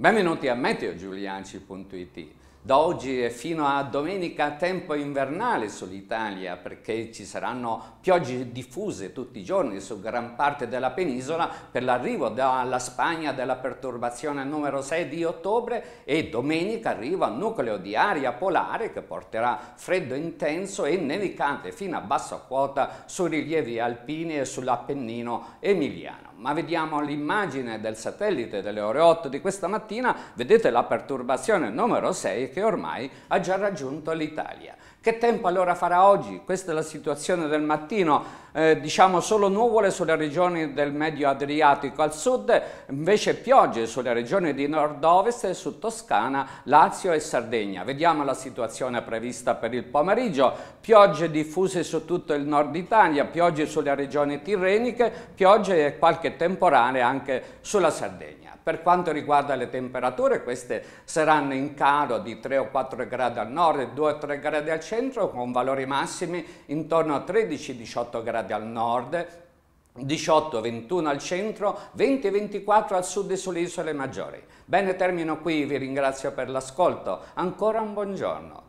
Benvenuti a meteogiulianci.it da oggi fino a domenica tempo invernale sull'Italia perché ci saranno piogge diffuse tutti i giorni su gran parte della penisola per l'arrivo dalla Spagna della perturbazione numero 6 di ottobre e domenica arriva un nucleo di aria polare che porterà freddo intenso e nevicate fino a bassa quota sui rilievi alpini e sull'Appennino emiliano. Ma vediamo l'immagine del satellite delle ore 8 di questa mattina, vedete la perturbazione numero 6 che che ormai ha già raggiunto l'Italia. Che tempo allora farà oggi? Questa è la situazione del mattino, eh, diciamo solo nuvole sulle regioni del medio Adriatico al sud, invece piogge sulle regioni di nord-ovest e su Toscana, Lazio e Sardegna. Vediamo la situazione prevista per il pomeriggio, piogge diffuse su tutto il nord Italia, piogge sulle regioni tirreniche, piogge e qualche temporale anche sulla Sardegna. Per quanto riguarda le temperature, queste saranno in calo di 3 o 4 gradi al nord e 2 o 3 gradi al centro con valori massimi intorno a 13-18 gradi al nord 18-21 al centro, 20-24 al sud e sulle isole maggiori. Bene, termino qui, vi ringrazio per l'ascolto. Ancora un buongiorno.